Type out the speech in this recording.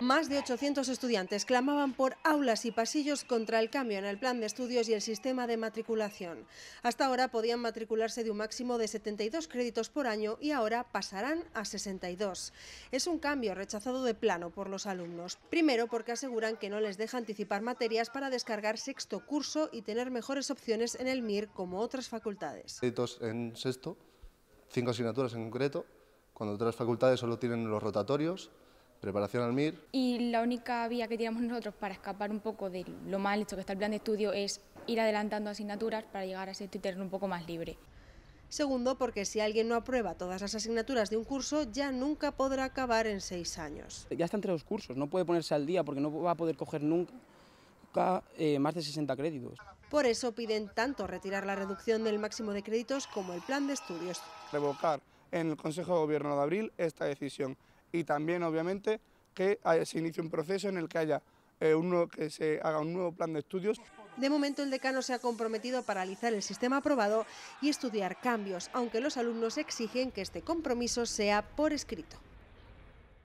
Más de 800 estudiantes clamaban por aulas y pasillos contra el cambio en el plan de estudios y el sistema de matriculación. Hasta ahora podían matricularse de un máximo de 72 créditos por año y ahora pasarán a 62. Es un cambio rechazado de plano por los alumnos. Primero porque aseguran que no les deja anticipar materias para descargar sexto curso y tener mejores opciones en el MIR como otras facultades. Créditos en sexto, cinco asignaturas en concreto, cuando otras facultades solo tienen los rotatorios preparación al MIR. Y la única vía que tenemos nosotros para escapar un poco de lo mal hecho que está el plan de estudio es ir adelantando asignaturas para llegar a ese Twitter un poco más libre. Segundo, porque si alguien no aprueba todas las asignaturas de un curso, ya nunca podrá acabar en seis años. Ya está entre los cursos, no puede ponerse al día porque no va a poder coger nunca eh, más de 60 créditos. Por eso piden tanto retirar la reducción del máximo de créditos como el plan de estudios. Revocar en el Consejo de Gobierno de abril esta decisión y también obviamente que se inicie un proceso en el que haya eh, uno que se haga un nuevo plan de estudios. De momento el decano se ha comprometido a paralizar el sistema aprobado y estudiar cambios, aunque los alumnos exigen que este compromiso sea por escrito.